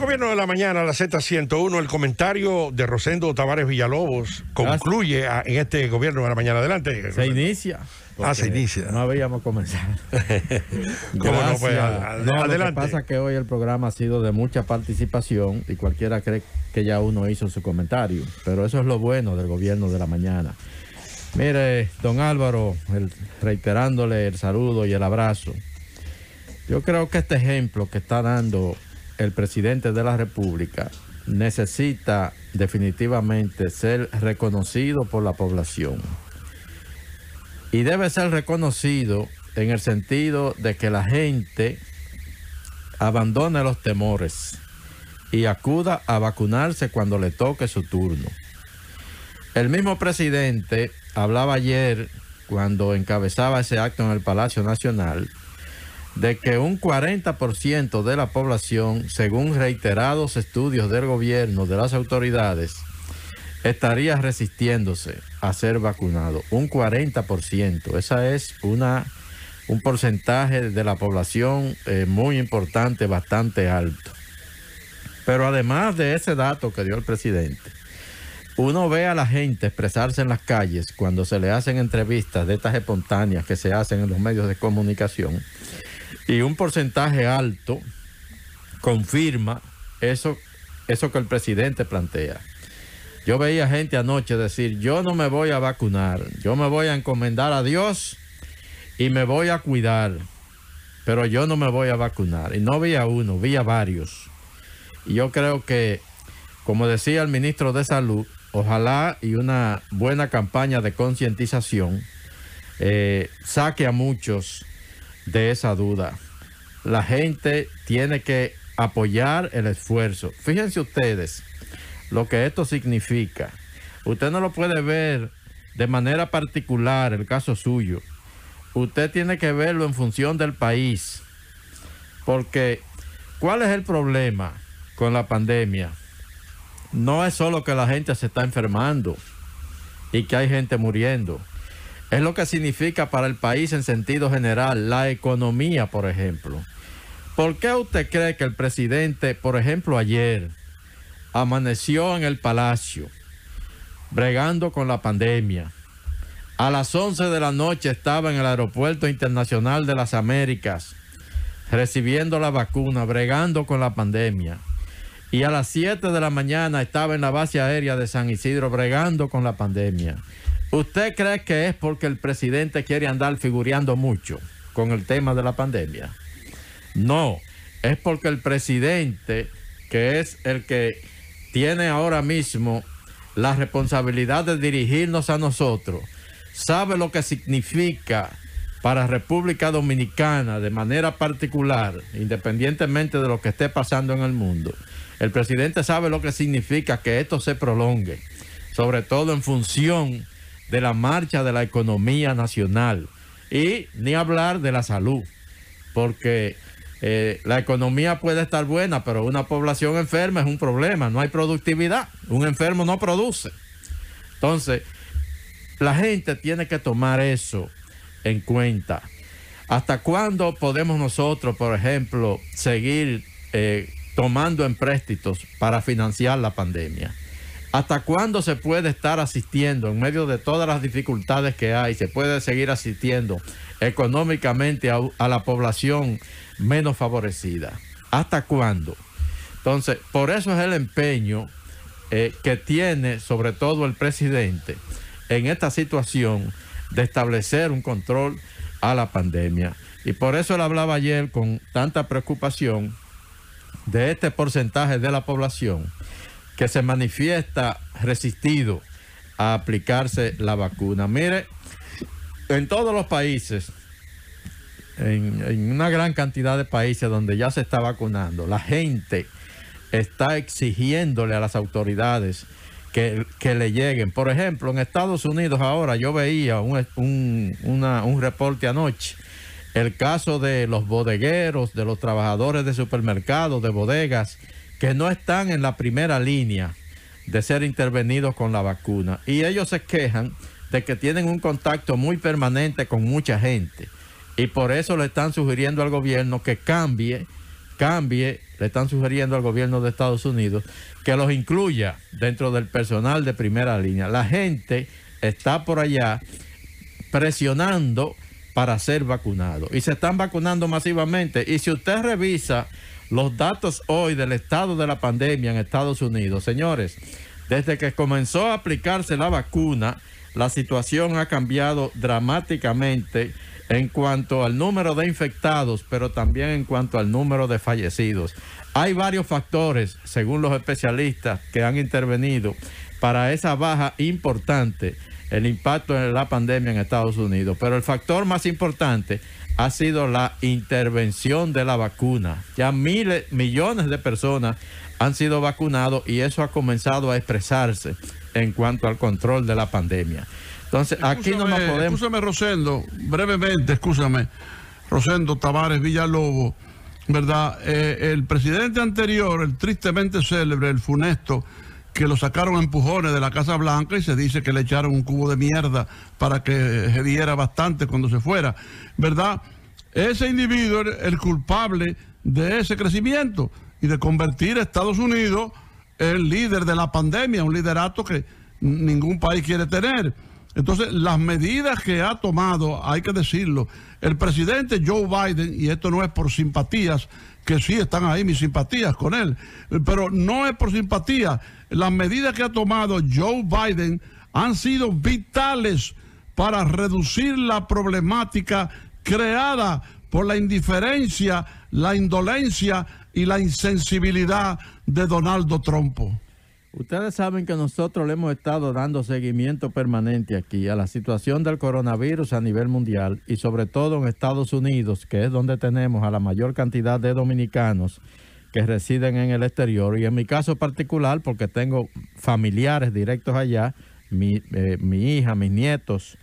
gobierno de la mañana, la Z101, el comentario de Rosendo Tavares Villalobos concluye en este gobierno de la mañana. Adelante. Se inicia. Ah, se inicia. No habíamos comenzado. ¿Cómo no, pues, adelante. Lo que pasa es que hoy el programa ha sido de mucha participación y cualquiera cree que ya uno hizo su comentario. Pero eso es lo bueno del gobierno de la mañana. Mire, don Álvaro, reiterándole el saludo y el abrazo. Yo creo que este ejemplo que está dando el presidente de la República necesita definitivamente ser reconocido por la población. Y debe ser reconocido en el sentido de que la gente abandone los temores y acuda a vacunarse cuando le toque su turno. El mismo presidente hablaba ayer cuando encabezaba ese acto en el Palacio Nacional de que un 40% de la población, según reiterados estudios del gobierno, de las autoridades, estaría resistiéndose a ser vacunado. Un 40%. Esa es una, un porcentaje de la población eh, muy importante, bastante alto. Pero además de ese dato que dio el presidente, uno ve a la gente expresarse en las calles cuando se le hacen entrevistas de estas espontáneas que se hacen en los medios de comunicación y un porcentaje alto confirma eso, eso que el presidente plantea. Yo veía gente anoche decir, yo no me voy a vacunar, yo me voy a encomendar a Dios y me voy a cuidar, pero yo no me voy a vacunar. Y no vi a uno, vi a varios. Y yo creo que, como decía el ministro de Salud, ojalá y una buena campaña de concientización eh, saque a muchos de esa duda. La gente tiene que apoyar el esfuerzo. Fíjense ustedes lo que esto significa. Usted no lo puede ver de manera particular, el caso suyo. Usted tiene que verlo en función del país. Porque, ¿cuál es el problema con la pandemia? No es solo que la gente se está enfermando y que hay gente muriendo es lo que significa para el país en sentido general, la economía, por ejemplo. ¿Por qué usted cree que el presidente, por ejemplo, ayer amaneció en el palacio bregando con la pandemia? A las 11 de la noche estaba en el Aeropuerto Internacional de las Américas recibiendo la vacuna, bregando con la pandemia. Y a las 7 de la mañana estaba en la base aérea de San Isidro bregando con la pandemia. ¿Usted cree que es porque el presidente quiere andar figureando mucho con el tema de la pandemia? No, es porque el presidente, que es el que tiene ahora mismo la responsabilidad de dirigirnos a nosotros, sabe lo que significa para República Dominicana de manera particular, independientemente de lo que esté pasando en el mundo. El presidente sabe lo que significa que esto se prolongue, sobre todo en función de la marcha de la economía nacional y ni hablar de la salud, porque eh, la economía puede estar buena, pero una población enferma es un problema, no hay productividad, un enfermo no produce. Entonces, la gente tiene que tomar eso en cuenta. ¿Hasta cuándo podemos nosotros, por ejemplo, seguir eh, tomando empréstitos para financiar la pandemia? ¿Hasta cuándo se puede estar asistiendo en medio de todas las dificultades que hay? ¿Se puede seguir asistiendo económicamente a, la población menos favorecida? ¿Hasta cuándo? Entonces, por eso es el empeño eh, que tiene sobre todo el presidente en esta situación de establecer un control a la pandemia. Y por eso él hablaba ayer con tanta preocupación de este porcentaje de la población que se manifiesta resistido a aplicarse la vacuna. Mire, en todos los países, en, una gran cantidad de países donde ya se está vacunando, la gente está exigiéndole a las autoridades que, le lleguen. Por ejemplo, en Estados Unidos ahora yo veía un, un reporte anoche, el caso de los bodegueros, de los trabajadores de supermercados, de bodegas, que no están en la primera línea de ser intervenidos con la vacuna. Y ellos se quejan de que tienen un contacto muy permanente con mucha gente. Y por eso le están sugiriendo al gobierno que cambie, cambie, le están sugiriendo al gobierno de Estados Unidos que los incluya dentro del personal de primera línea. La gente está por allá presionando para ser vacunado. Y se están vacunando masivamente. Y si usted revisa los datos hoy del estado de la pandemia en Estados Unidos. Señores, desde que comenzó a aplicarse la vacuna, la situación ha cambiado dramáticamente en cuanto al número de infectados, pero también en cuanto al número de fallecidos. Hay varios factores, según los especialistas que han intervenido, para esa baja importante, el impacto de la pandemia en Estados Unidos. Pero el factor más importante ha sido la intervención de la vacuna. Ya miles, millones de personas han sido vacunados y eso ha comenzado a expresarse en cuanto al control de la pandemia. Entonces, aquí no nos podemos... Escúchame, Rosendo, brevemente, escúchame. Rosendo Tavares Villalobos, ¿verdad? Eh, el presidente anterior, el tristemente célebre, el funesto, que lo sacaron empujones de la Casa Blanca y se dice que le echaron un cubo de mierda para que se diera bastante cuando se fuera, ¿verdad? Ese individuo es el culpable de ese crecimiento y de convertir a Estados Unidos en líder de la pandemia, un liderato que ningún país quiere tener. Entonces, las medidas que ha tomado, hay que decirlo, el presidente Joe Biden, y esto no es por simpatías, que sí están ahí mis simpatías con él, pero no es por simpatía. Las medidas que ha tomado Joe Biden han sido vitales para reducir la problemática creada por la indiferencia, la indolencia y la insensibilidad de Donaldo Trump. Ustedes saben que nosotros le hemos estado dando seguimiento permanente aquí a la situación del coronavirus a nivel mundial y sobre todo en Estados Unidos, que es donde tenemos a la mayor cantidad de dominicanos que residen en el exterior. Y en mi caso particular, porque tengo familiares directos allá, mi, eh, mi hija, mis nietos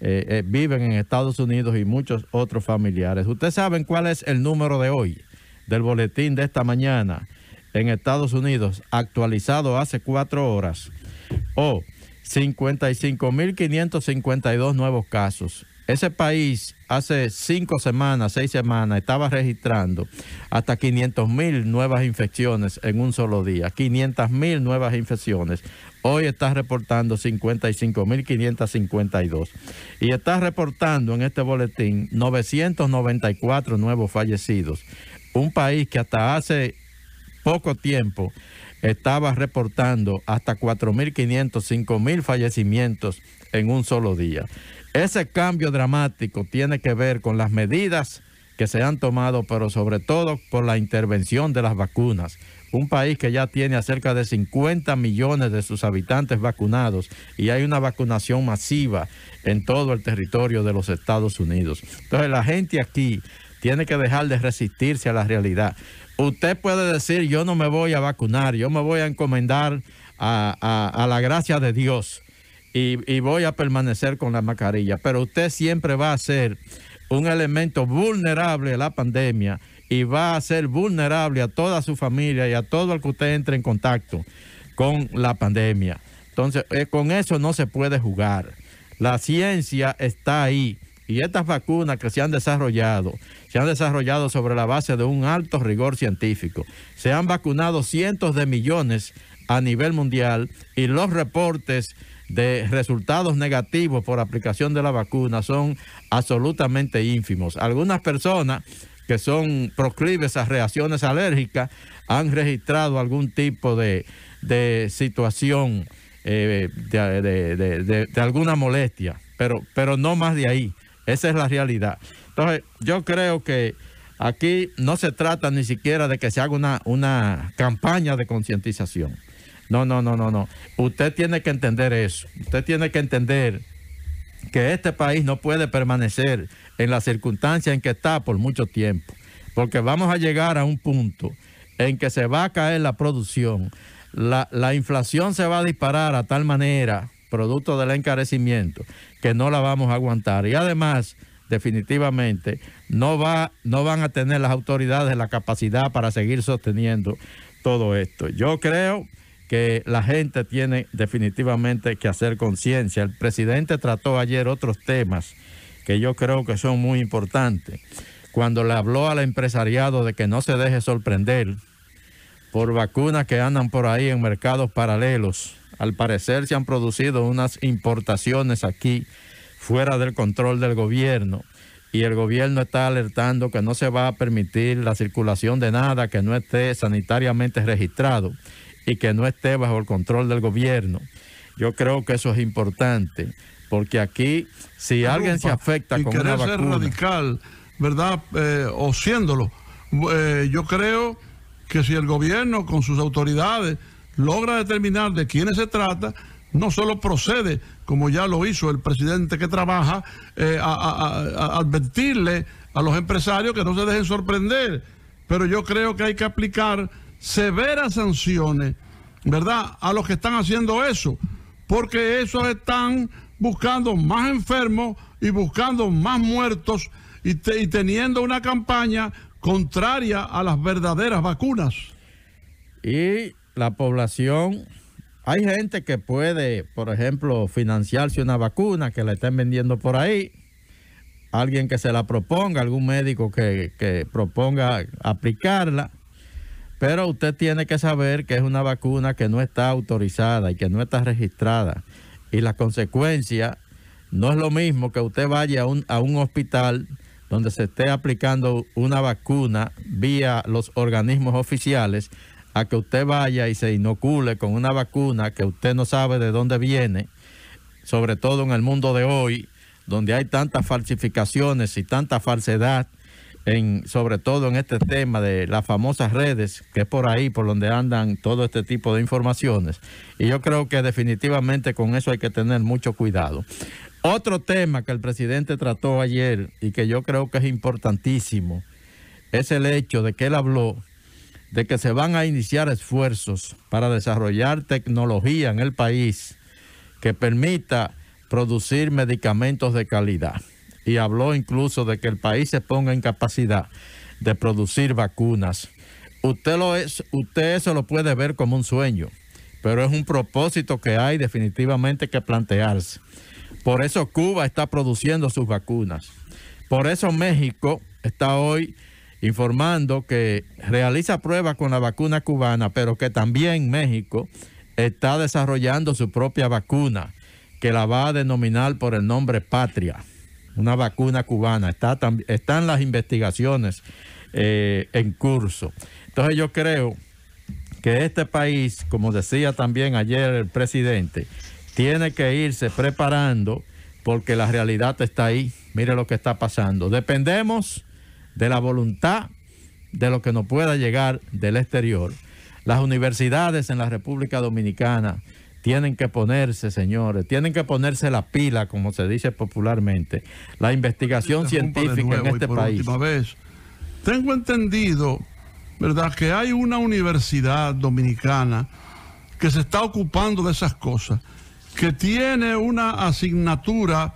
eh, eh, viven en Estados Unidos y muchos otros familiares. Ustedes saben cuál es el número de hoy del boletín de esta mañana en Estados Unidos, actualizado hace cuatro horas. O 55.552 nuevos casos. Ese país hace cinco semanas, seis semanas, estaba registrando hasta 500.000 nuevas infecciones en un solo día. 500.000 nuevas infecciones. Hoy está reportando 55.552. Y está reportando en este boletín 994 nuevos fallecidos. Un país que hasta hace poco tiempo estaba reportando hasta 4.500, 5.000 fallecimientos en un solo día. Ese cambio dramático tiene que ver con las medidas que se han tomado, pero sobre todo por la intervención de las vacunas. Un país que ya tiene a cerca de 50 millones de sus habitantes vacunados y hay una vacunación masiva en todo el territorio de los Estados Unidos. Entonces la gente aquí tiene que dejar de resistirse a la realidad. Usted puede decir, yo no me voy a vacunar, yo me voy a encomendar a, la gracia de Dios y, voy a permanecer con la mascarilla, pero usted siempre va a ser un elemento vulnerable a la pandemia y va a ser vulnerable a toda su familia y a todo el que usted entre en contacto con la pandemia. Entonces, eh, con eso no se puede jugar. La ciencia está ahí y estas vacunas que se han desarrollado, se han desarrollado sobre la base de un alto rigor científico. Se han vacunado cientos de millones a nivel mundial y los reportes de resultados negativos por aplicación de la vacuna son absolutamente ínfimos. Algunas personas que son proclives a reacciones alérgicas han registrado algún tipo de, situación eh, de, de, alguna molestia, pero, pero no más de ahí. Esa es la realidad. Entonces, yo creo que aquí no se trata ni siquiera de que se haga una, una campaña de concientización. No, no, no, no, no. Usted tiene que entender eso. Usted tiene que entender que este país no puede permanecer en la circunstancia en que está por mucho tiempo, porque vamos a llegar a un punto en que se va a caer la producción, la, la inflación se va a disparar a tal manera producto del encarecimiento, que no la vamos a aguantar. Y además, definitivamente, no, va, no van a tener las autoridades la capacidad para seguir sosteniendo todo esto. Yo creo que la gente tiene definitivamente que hacer conciencia. El presidente trató ayer otros temas que yo creo que son muy importantes. Cuando le habló al empresariado de que no se deje sorprender, por vacunas que andan por ahí en mercados paralelos. Al parecer se han producido unas importaciones aquí fuera del control del gobierno y el gobierno está alertando que no se va a permitir la circulación de nada que no esté sanitariamente registrado y que no esté bajo el control del gobierno. Yo creo que eso es importante porque aquí si alguien se afecta con una vacuna radical, ¿verdad? Eh, o siéndolo, eh, yo creo que si el gobierno con sus autoridades logra determinar de quiénes se trata, no solo procede, como ya lo hizo el presidente que trabaja, eh, a, advertirle a los empresarios que no se dejen sorprender, pero yo creo que hay que aplicar severas sanciones, ¿verdad?, a los que están haciendo eso, porque esos están buscando más enfermos y buscando más muertos y teniendo una campaña contraria a las verdaderas vacunas. Y la población, hay gente que puede, por ejemplo, financiarse una vacuna que la estén vendiendo por ahí, alguien que se la proponga, algún médico que, proponga aplicarla. Pero usted tiene que saber que es una vacuna que no está autorizada y que no está registrada. Y la consecuencia no es lo mismo que usted vaya a un, a un hospital donde se esté aplicando una vacuna vía los organismos oficiales, a que usted vaya y se inocule con una vacuna que usted no sabe de dónde viene, sobre todo en el mundo de hoy, donde hay tantas falsificaciones y tanta falsedad, en, sobre todo en este tema de las famosas redes, que es por ahí por donde andan todo este tipo de informaciones. Y yo creo que definitivamente con eso hay que tener mucho cuidado. Otro tema que el presidente trató ayer y que yo creo que es importantísimo es el hecho de que él habló de que se van a iniciar esfuerzos para desarrollar tecnología en el país que permita producir medicamentos de calidad. Y habló incluso de que el país se ponga en capacidad de producir vacunas. Usted, lo es, usted eso lo puede ver como un sueño, pero es un propósito que hay definitivamente que plantearse. Por eso Cuba está produciendo sus vacunas. Por eso México está hoy informando que realiza pruebas con la vacuna cubana, pero que también México está desarrollando su propia vacuna, que la va a denominar por el nombre Patria, una vacuna cubana. Está, están las investigaciones eh, en curso. Entonces yo creo que este país, como decía también ayer el presidente, tiene que irse preparando porque la realidad está ahí. Mire lo que está pasando. Dependemos de la voluntad de lo que nos pueda llegar del exterior. Las universidades en la República Dominicana tienen que ponerse, señores, tienen que ponerse la pila, como se dice popularmente, la investigación científica en este país. tengo entendido, ¿verdad?, que hay una universidad dominicana que se está ocupando de esas cosas que tiene una asignatura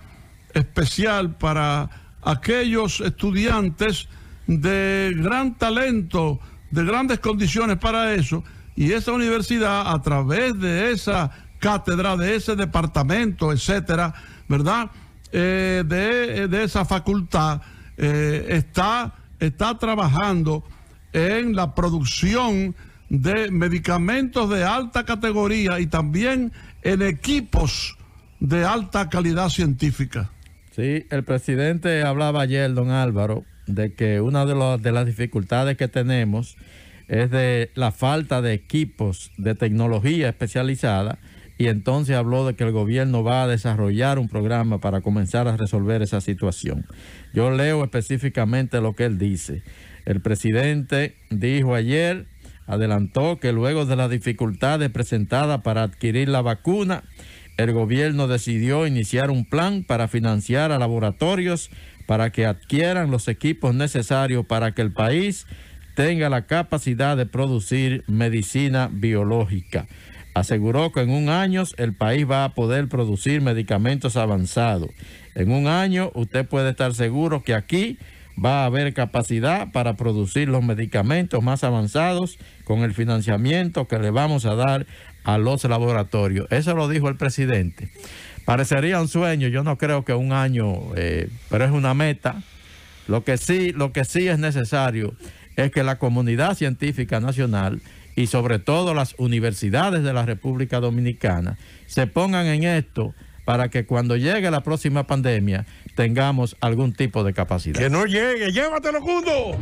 especial para aquellos estudiantes de gran talento, de grandes condiciones para eso, y esa universidad a través de esa cátedra, de ese departamento, etcétera, ¿verdad? Eh, de, esa facultad eh, está, está trabajando en la producción de medicamentos de alta categoría y también en equipos de alta calidad científica. Sí, el presidente hablaba ayer, don Álvaro, de que una de, las dificultades que tenemos es de la falta de equipos de tecnología especializada y entonces habló de que el gobierno va a desarrollar un programa para comenzar a resolver esa situación. Yo leo específicamente lo que él dice. El presidente dijo ayer adelantó que luego de las dificultades presentadas para adquirir la vacuna, el gobierno decidió iniciar un plan para financiar a laboratorios para que adquieran los equipos necesarios para que el país tenga la capacidad de producir medicina biológica. Aseguró que en un año el país va a poder producir medicamentos avanzados. En un año usted puede estar seguro que aquí va a haber capacidad para producir los medicamentos más avanzados con el financiamiento que le vamos a dar a los laboratorios. Eso lo dijo el presidente. Parecería un sueño, yo no creo que un año, eh, pero es una meta. Lo que sí, lo que sí es necesario es que la comunidad científica nacional y sobre todo las universidades de la República Dominicana se pongan en esto para que cuando llegue la próxima pandemia tengamos algún tipo de capacidad. Que no llegue, llévatelo, junto!